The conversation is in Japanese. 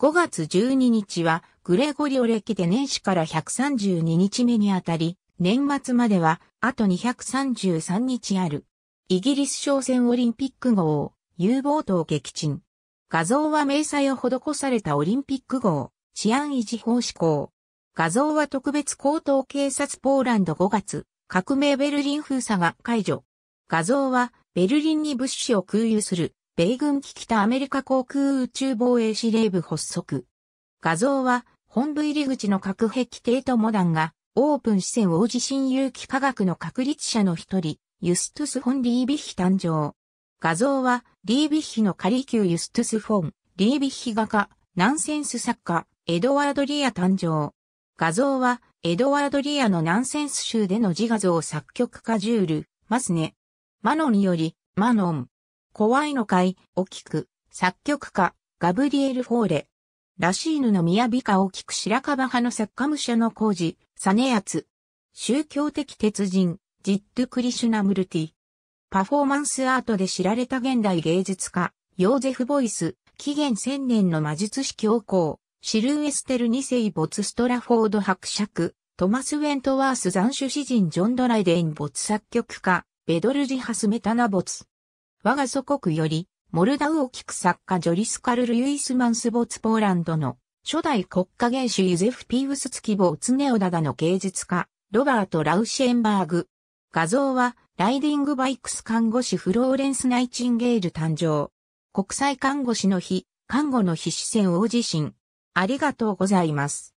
5月12日はグレゴリオ歴で年始から132日目にあたり、年末まではあと233日ある。イギリス商船オリンピック号、U ボートを撃沈。画像は明細を施されたオリンピック号、治安維持法施行。画像は特別高等警察ポーランド5月、革命ベルリン封鎖が解除。画像はベルリンに物資を空輸する米軍機北アメリカ航空宇宙防衛司令部発足。画像は、本部入り口の核壁帝とモダンが、オープン視線。王子親有機科学の確立者の一人、ユストゥス・フォン・リービッヒ誕生。画像は、リービッヒの仮級ユストゥス・フォン、リービッヒ画家、ナンセンス作家、エドワード・リア誕生。画像は、エドワード・リアのナンセンス集での自画像作曲家ジュール、マスネ。マノンより、マノン。怖いのかい、を聞く、作曲家、ガブリエル・フォーレ。ラシーヌの美歌を聞く白樺派の作家武者の工事、サネアツ。宗教的鉄人、ジッド・クリシュナムルティ。パフォーマンスアートで知られた現代芸術家、ヨーゼフ・ボイス、紀元千年の魔術師教皇、シルエステル二世没ストラフォード伯爵、トマス・ウェントワース斬首詩人ジョン・ドライデイン没作曲家、ベドルジハス・メタナ没。我が祖国より、モルダウを聞く作家ジョリスカル・ルユイス・マンスボツポーランドの初代国家元首ユゼフ・ピーウスツキボーツネオダダの芸術家、ロバート・ラウシェンバーグ。画像は、ライディングバイクス看護師フローレンス・ナイチンゲール誕生。国際看護師の日、看護の必死戦大地震。ありがとうございます。